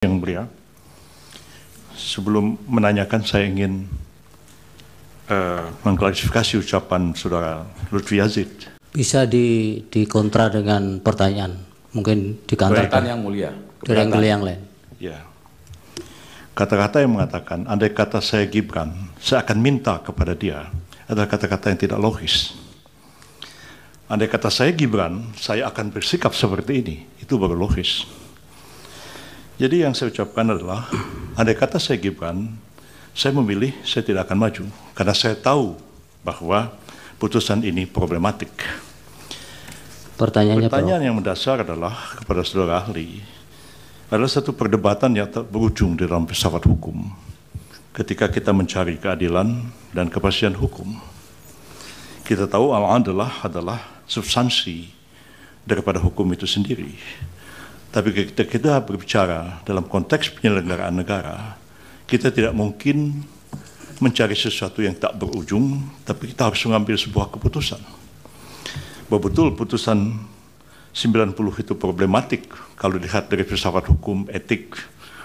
Yang mulia, sebelum menanyakan saya ingin uh, mengklarifikasi ucapan saudara Lutfi Yazid. Bisa di, dikontra dengan pertanyaan, mungkin dikantarkan. yang mulia. Dari yang lain. Ya. Kata-kata yang mengatakan, andai kata saya Gibran, saya akan minta kepada dia, adalah kata-kata yang tidak logis. Andai kata saya Gibran, saya akan bersikap seperti ini, itu baru logis jadi yang saya ucapkan adalah, ada kata saya Gibran, saya memilih saya tidak akan maju karena saya tahu bahwa putusan ini problematik. Pertanyaannya Pertanyaan bro. yang mendasar adalah kepada saudara ahli adalah satu perdebatan yang berujung di dalam pesawat hukum ketika kita mencari keadilan dan kepastian hukum. Kita tahu al adalah adalah substansi daripada hukum itu sendiri tapi ketika kita berbicara dalam konteks penyelenggaraan negara, kita tidak mungkin mencari sesuatu yang tak berujung, tapi kita harus mengambil sebuah keputusan. Bahwa betul putusan 90 itu problematik kalau dilihat dari filsafat hukum, etik,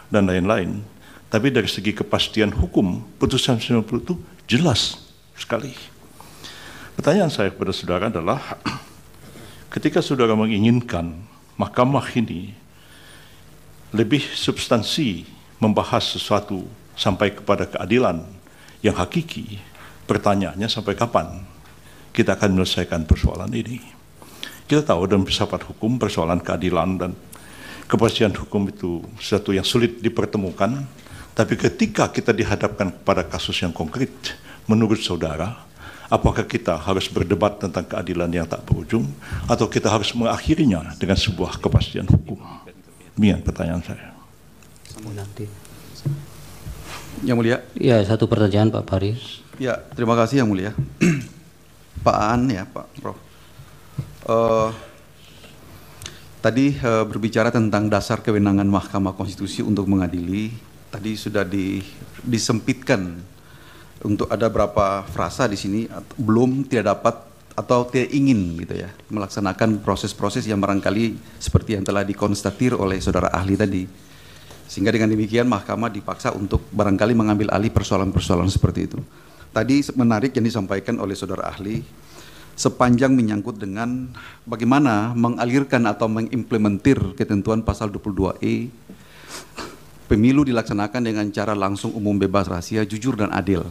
dan lain-lain. Tapi dari segi kepastian hukum, putusan 90 itu jelas sekali. Pertanyaan saya kepada saudara adalah, ketika saudara menginginkan mahkamah ini lebih substansi membahas sesuatu sampai kepada keadilan yang hakiki, pertanyaannya sampai kapan kita akan menyelesaikan persoalan ini. Kita tahu dalam filsafat hukum persoalan keadilan dan kepastian hukum itu sesuatu yang sulit dipertemukan, tapi ketika kita dihadapkan kepada kasus yang konkret, menurut saudara, Apakah kita harus berdebat tentang keadilan yang tak berujung atau kita harus mengakhirinya dengan sebuah kepastian hukum? Demikian pertanyaan saya. Yang ya, Mulia. Ya, satu pertanyaan Pak Paris. Ya, terima kasih Yang Mulia. Pak An ya, Pak Prof. Uh, tadi uh, berbicara tentang dasar kewenangan Mahkamah Konstitusi untuk mengadili, tadi sudah di, disempitkan untuk ada berapa frasa di sini belum tidak dapat atau tidak ingin gitu ya melaksanakan proses-proses yang barangkali seperti yang telah dikonstatir oleh saudara ahli tadi sehingga dengan demikian mahkamah dipaksa untuk barangkali mengambil alih persoalan-persoalan seperti itu tadi menarik yang disampaikan oleh saudara ahli sepanjang menyangkut dengan bagaimana mengalirkan atau mengimplementir ketentuan pasal 22E pemilu dilaksanakan dengan cara langsung umum bebas rahasia jujur dan adil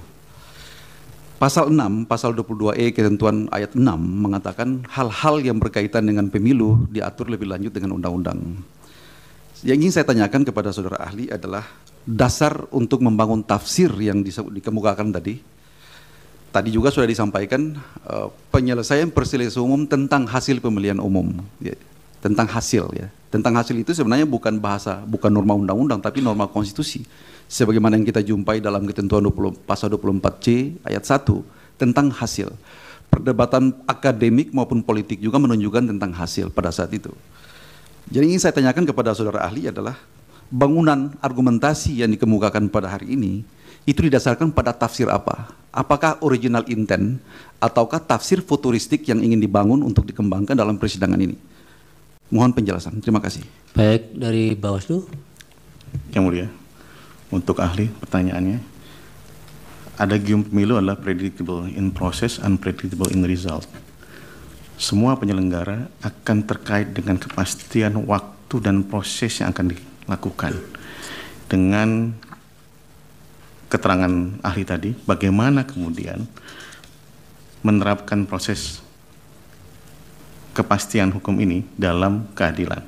Pasal 6, pasal 22E ketentuan ayat 6 mengatakan hal-hal yang berkaitan dengan pemilu diatur lebih lanjut dengan undang-undang. Yang ingin saya tanyakan kepada saudara ahli adalah dasar untuk membangun tafsir yang dikemukakan tadi. Tadi juga sudah disampaikan eh, penyelesaian perselisihan umum tentang hasil pemilihan umum. Ya, tentang hasil ya. Tentang hasil itu sebenarnya bukan bahasa, bukan norma undang-undang tapi norma konstitusi. Sebagaimana yang kita jumpai dalam ketentuan 20, pasal 24C ayat 1 tentang hasil. Perdebatan akademik maupun politik juga menunjukkan tentang hasil pada saat itu. Jadi ingin saya tanyakan kepada saudara ahli adalah bangunan argumentasi yang dikemukakan pada hari ini itu didasarkan pada tafsir apa? Apakah original intent ataukah tafsir futuristik yang ingin dibangun untuk dikembangkan dalam persidangan ini? Mohon penjelasan. Terima kasih. Baik, dari Bawaslu. Yang mulia, untuk ahli pertanyaannya, ada gium pemilu adalah predictable in process, unpredictable in result. Semua penyelenggara akan terkait dengan kepastian waktu dan proses yang akan dilakukan. Dengan keterangan ahli tadi, bagaimana kemudian menerapkan proses kepastian hukum ini dalam keadilan.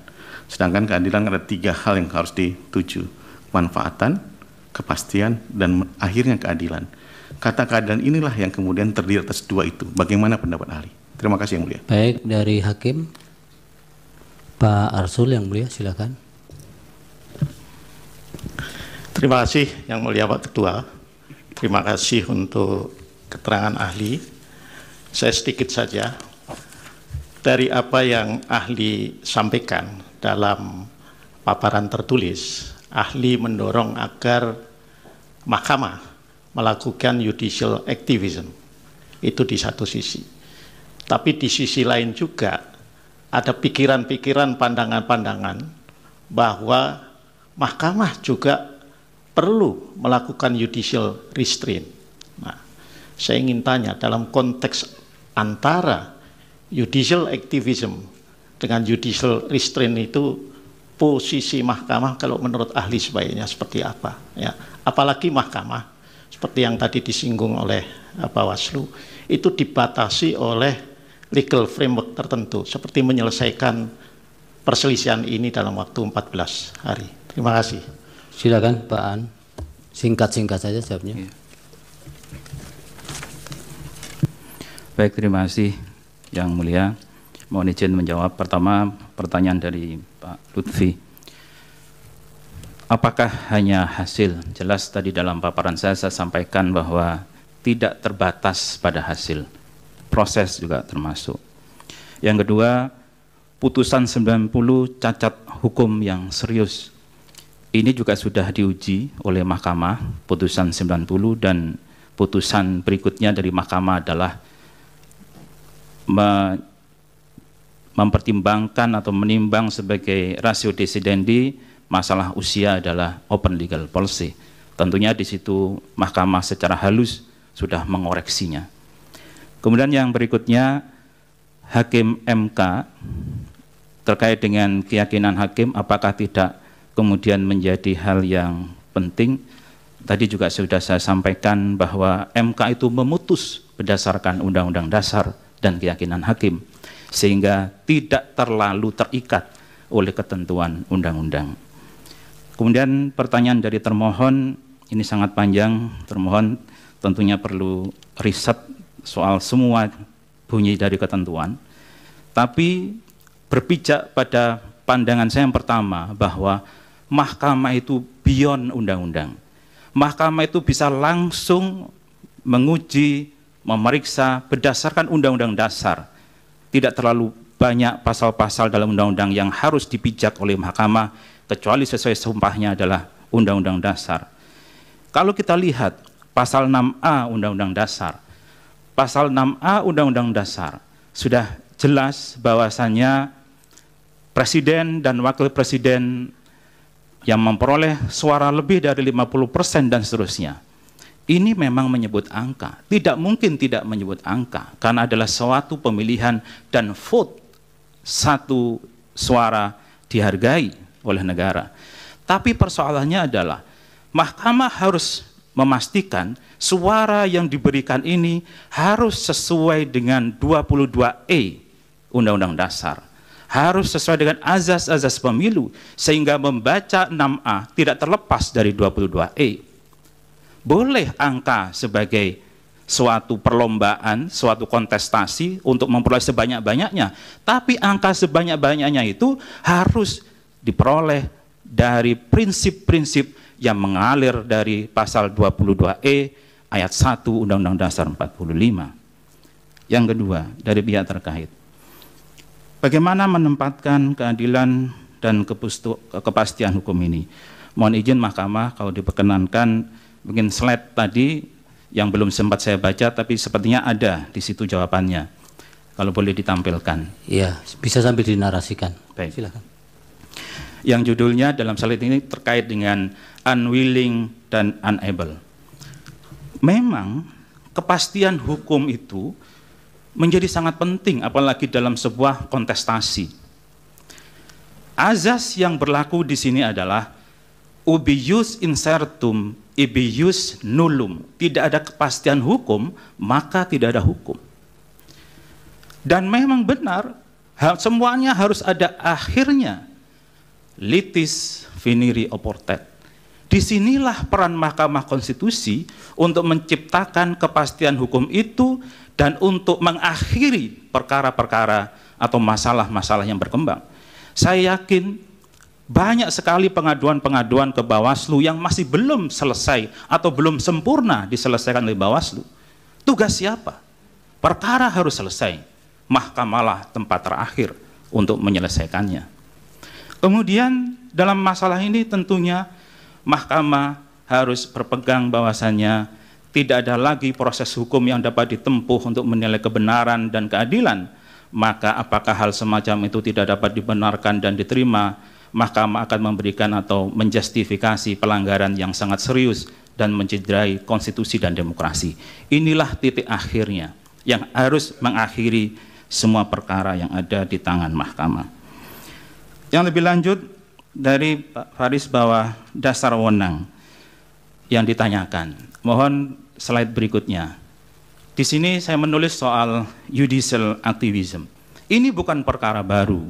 Sedangkan keadilan ada tiga hal yang harus dituju. Manfaatan, kepastian, dan akhirnya keadilan. Kata keadilan inilah yang kemudian terdiri atas dua itu. Bagaimana pendapat ahli? Terima kasih yang mulia. Baik, dari Hakim. Pak Arsul yang mulia, silakan. Terima kasih yang mulia Pak Ketua. Terima kasih untuk keterangan ahli. Saya sedikit saja dari apa yang ahli sampaikan dalam paparan tertulis, ahli mendorong agar mahkamah melakukan judicial activism. Itu di satu sisi. Tapi di sisi lain juga ada pikiran-pikiran, pandangan-pandangan bahwa mahkamah juga perlu melakukan judicial restraint. Nah, saya ingin tanya dalam konteks antara judicial activism dengan judicial restraint itu posisi mahkamah kalau menurut ahli sebaiknya seperti apa ya apalagi mahkamah seperti yang tadi disinggung oleh eh, Bawaslu itu dibatasi oleh legal framework tertentu seperti menyelesaikan perselisihan ini dalam waktu 14 hari terima kasih silakan Pak An singkat-singkat saja jawabnya ya. baik terima kasih yang Mulia, mohon izin menjawab pertama pertanyaan dari Pak Lutfi. Apakah hanya hasil? Jelas tadi dalam paparan saya saya sampaikan bahwa tidak terbatas pada hasil. Proses juga termasuk. Yang kedua, putusan 90 cacat hukum yang serius. Ini juga sudah diuji oleh Mahkamah, putusan 90 dan putusan berikutnya dari Mahkamah adalah mempertimbangkan atau menimbang sebagai rasio desidendi masalah usia adalah open legal policy. Tentunya di situ mahkamah secara halus sudah mengoreksinya. Kemudian yang berikutnya hakim MK terkait dengan keyakinan hakim apakah tidak kemudian menjadi hal yang penting. Tadi juga sudah saya sampaikan bahwa MK itu memutus berdasarkan undang-undang dasar dan keyakinan hakim sehingga tidak terlalu terikat oleh ketentuan undang-undang. Kemudian pertanyaan dari termohon ini sangat panjang, termohon tentunya perlu riset soal semua bunyi dari ketentuan. Tapi berpijak pada pandangan saya yang pertama bahwa mahkamah itu beyond undang-undang. Mahkamah itu bisa langsung menguji memeriksa berdasarkan undang-undang dasar. Tidak terlalu banyak pasal-pasal dalam undang-undang yang harus dipijak oleh mahkamah kecuali sesuai sumpahnya adalah undang-undang dasar. Kalau kita lihat pasal 6A undang-undang dasar, pasal 6A undang-undang dasar sudah jelas bahwasannya presiden dan wakil presiden yang memperoleh suara lebih dari 50% dan seterusnya ini memang menyebut angka. Tidak mungkin tidak menyebut angka, karena adalah suatu pemilihan dan vote satu suara dihargai oleh negara. Tapi persoalannya adalah mahkamah harus memastikan suara yang diberikan ini harus sesuai dengan 22E Undang-Undang Dasar. Harus sesuai dengan azas-azas pemilu sehingga membaca 6A tidak terlepas dari 22E boleh angka sebagai suatu perlombaan, suatu kontestasi untuk memperoleh sebanyak-banyaknya. Tapi angka sebanyak-banyaknya itu harus diperoleh dari prinsip-prinsip yang mengalir dari pasal 22E ayat 1 Undang-Undang Dasar 45. Yang kedua, dari pihak terkait. Bagaimana menempatkan keadilan dan kepastian hukum ini? Mohon izin Mahkamah kalau diperkenankan mungkin slide tadi yang belum sempat saya baca tapi sepertinya ada di situ jawabannya. Kalau boleh ditampilkan. Iya, bisa sambil dinarasikan. Baik. Silakan. Yang judulnya dalam slide ini terkait dengan unwilling dan unable. Memang kepastian hukum itu menjadi sangat penting apalagi dalam sebuah kontestasi. Azas yang berlaku di sini adalah ubius insertum ibius nulum, tidak ada kepastian hukum, maka tidak ada hukum. Dan memang benar, semuanya harus ada akhirnya. Litis finiri oportet. Disinilah peran Mahkamah Konstitusi untuk menciptakan kepastian hukum itu dan untuk mengakhiri perkara-perkara atau masalah-masalah yang berkembang. Saya yakin banyak sekali pengaduan-pengaduan ke Bawaslu yang masih belum selesai atau belum sempurna diselesaikan oleh Bawaslu. Tugas siapa? Perkara harus selesai. Mahkamahlah tempat terakhir untuk menyelesaikannya. Kemudian dalam masalah ini tentunya mahkamah harus berpegang bahwasannya tidak ada lagi proses hukum yang dapat ditempuh untuk menilai kebenaran dan keadilan. Maka apakah hal semacam itu tidak dapat dibenarkan dan diterima mahkamah akan memberikan atau menjustifikasi pelanggaran yang sangat serius dan mencederai konstitusi dan demokrasi. Inilah titik akhirnya yang harus mengakhiri semua perkara yang ada di tangan mahkamah. Yang lebih lanjut dari Pak Faris bahwa dasar wonang yang ditanyakan. Mohon slide berikutnya. Di sini saya menulis soal judicial activism. Ini bukan perkara baru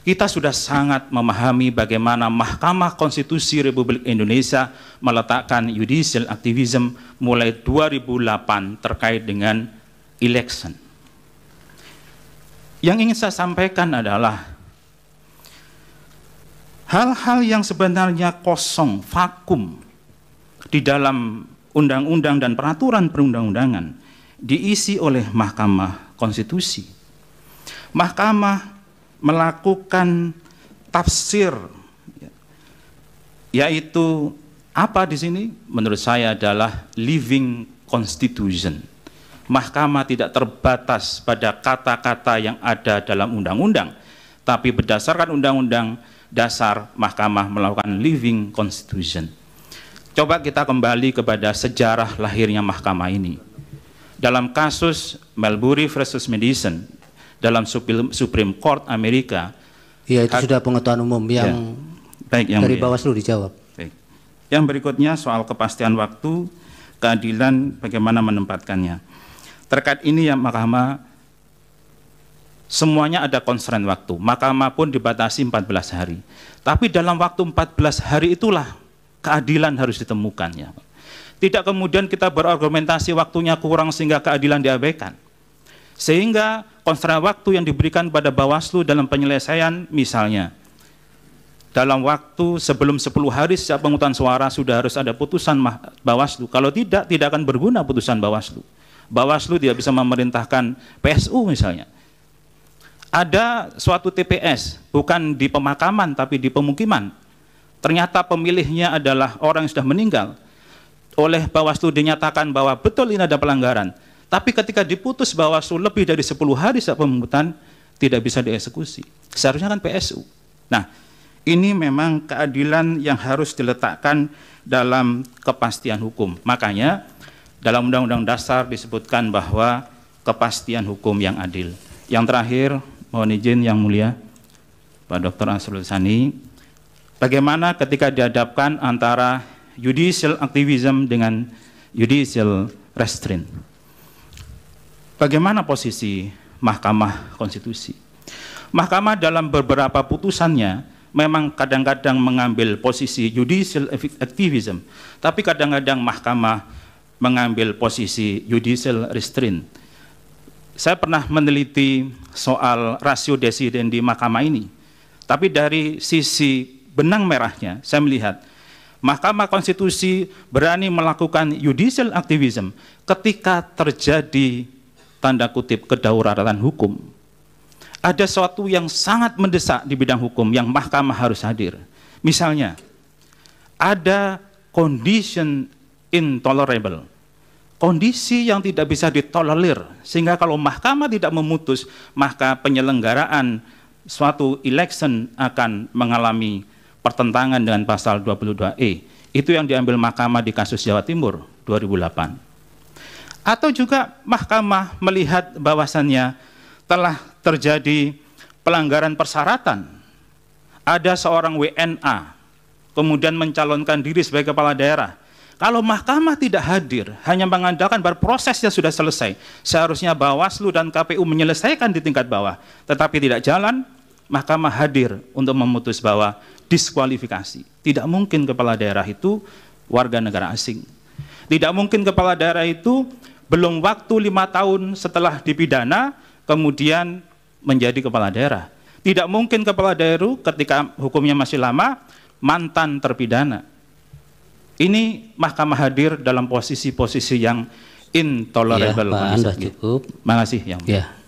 kita sudah sangat memahami bagaimana Mahkamah Konstitusi Republik Indonesia meletakkan judicial activism mulai 2008 terkait dengan election. Yang ingin saya sampaikan adalah hal-hal yang sebenarnya kosong, vakum di dalam undang-undang dan peraturan perundang-undangan diisi oleh Mahkamah Konstitusi. Mahkamah melakukan tafsir yaitu apa di sini menurut saya adalah living constitution. Mahkamah tidak terbatas pada kata-kata yang ada dalam undang-undang, tapi berdasarkan undang-undang dasar mahkamah melakukan living constitution. Coba kita kembali kepada sejarah lahirnya mahkamah ini. Dalam kasus Melbury versus Madison dalam Supreme Court Amerika. ya itu sudah pengetahuan umum ya. yang ya. Baik, yang dari Bawaslu dijawab. Baik. Yang berikutnya soal kepastian waktu, keadilan bagaimana menempatkannya. Terkait ini yang Mahkamah semuanya ada constraint waktu. Mahkamah pun dibatasi 14 hari. Tapi dalam waktu 14 hari itulah keadilan harus ditemukan ya. Tidak kemudian kita berargumentasi waktunya kurang sehingga keadilan diabaikan. Sehingga kontra waktu yang diberikan pada Bawaslu dalam penyelesaian misalnya dalam waktu sebelum 10 hari sejak pengutusan suara sudah harus ada putusan Bawaslu. Kalau tidak, tidak akan berguna putusan Bawaslu. Bawaslu tidak bisa memerintahkan PSU misalnya. Ada suatu TPS, bukan di pemakaman tapi di pemukiman. Ternyata pemilihnya adalah orang yang sudah meninggal. Oleh Bawaslu dinyatakan bahwa betul ini ada pelanggaran tapi ketika diputus Bawaslu lebih dari 10 hari saat pemungutan, tidak bisa dieksekusi. Seharusnya kan PSU. Nah, ini memang keadilan yang harus diletakkan dalam kepastian hukum. Makanya dalam Undang-Undang Dasar disebutkan bahwa kepastian hukum yang adil. Yang terakhir, mohon izin yang mulia, Pak Dr. Asrul Sani, bagaimana ketika dihadapkan antara judicial activism dengan judicial restraint. Bagaimana posisi Mahkamah Konstitusi? Mahkamah dalam beberapa putusannya memang kadang-kadang mengambil posisi judicial activism, tapi kadang-kadang Mahkamah mengambil posisi judicial restraint. Saya pernah meneliti soal rasio desiden di mahkamah ini, tapi dari sisi benang merahnya saya melihat Mahkamah Konstitusi berani melakukan judicial activism ketika terjadi tanda kutip kedaulatan hukum, ada sesuatu yang sangat mendesak di bidang hukum yang mahkamah harus hadir. Misalnya, ada condition intolerable, kondisi yang tidak bisa ditolerir, sehingga kalau mahkamah tidak memutus, maka penyelenggaraan suatu election akan mengalami pertentangan dengan pasal 22E. Itu yang diambil mahkamah di kasus Jawa Timur 2008. Atau juga mahkamah melihat bahwasannya telah terjadi pelanggaran persyaratan. Ada seorang WNA kemudian mencalonkan diri sebagai kepala daerah. Kalau mahkamah tidak hadir, hanya mengandalkan bahwa prosesnya sudah selesai. Seharusnya Bawaslu dan KPU menyelesaikan di tingkat bawah. Tetapi tidak jalan, mahkamah hadir untuk memutus bahwa diskualifikasi. Tidak mungkin kepala daerah itu warga negara asing. Tidak mungkin kepala daerah itu belum waktu lima tahun setelah dipidana, kemudian menjadi kepala daerah. Tidak mungkin kepala daerah ketika hukumnya masih lama, mantan terpidana. Ini mahkamah hadir dalam posisi-posisi yang intolerable. Ya, Pak Anda cukup. Makasih. Yang ya.